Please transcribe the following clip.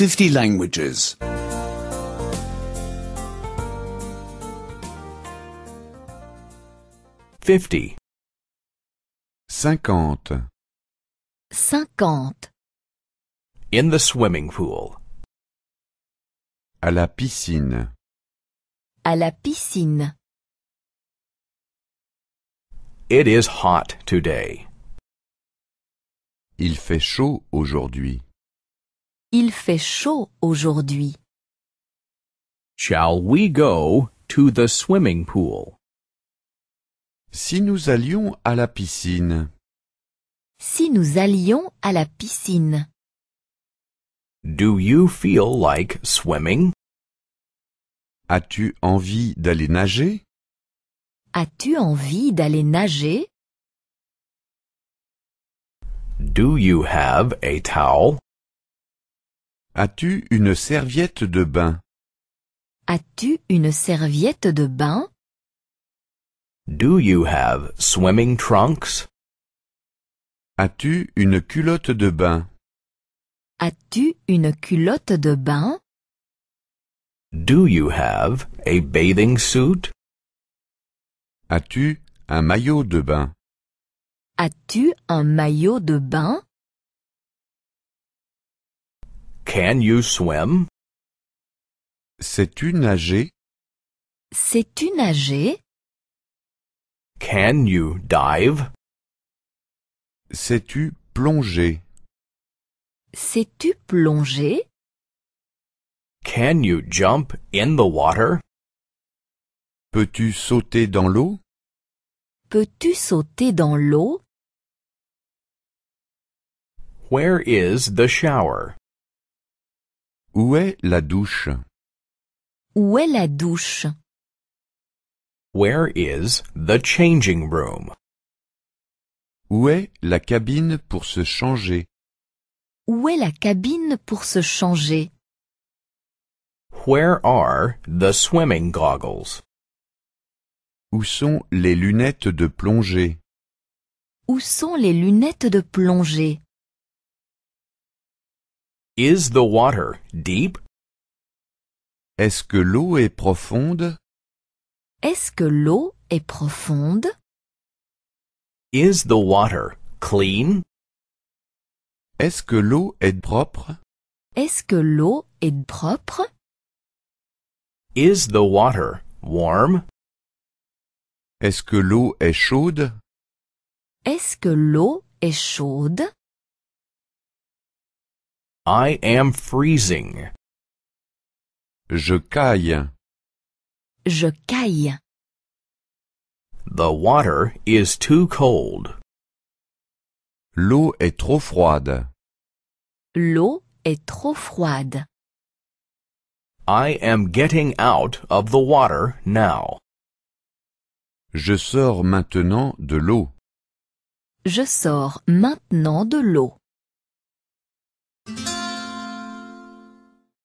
50 languages. 50. 50. In the swimming pool. À la piscine. À la piscine. It is hot today. Il fait chaud aujourd'hui. Il fait chaud aujourd'hui. Shall we go to the swimming pool? Si nous allions à la piscine. Si nous allions à la piscine. Do you feel like swimming? As-tu envie d'aller nager? As-tu envie d'aller nager? Do you have a towel? As-tu une serviette de bain As-tu une serviette de bain Do you have swimming trunks As-tu une culotte de bain As-tu une culotte de bain Do you have a bathing suit As-tu un maillot de bain As-tu un maillot de bain Can you swim? Sais-tu nager? Sais-tu nager? Can you dive? Sais-tu plonger? Sais-tu plonger? Can you jump in the water? Peux-tu sauter dans l'eau? Peux-tu sauter dans l'eau? Where is the shower? Où est la douche? Où est la douche? Where is the changing room? Où est la cabine pour se changer? Où est la cabine pour se changer? Where are the swimming goggles? Où sont les lunettes de plongée? Où sont les lunettes de plongée? Is the water deep? Est-ce que l'eau est profonde? Est-ce que l'eau est profonde? Is the water clean? Est-ce que l'eau est propre? Est-ce que l'eau est propre? Is the water warm? Est-ce que l'eau est chaude? Est-ce que l'eau est chaude? I am freezing. Je caille. Je caille. The water is too cold. L'eau est trop froide. L'eau est trop froide. I am getting out of the water now. Je sors maintenant de l'eau. Je sors maintenant de l'eau.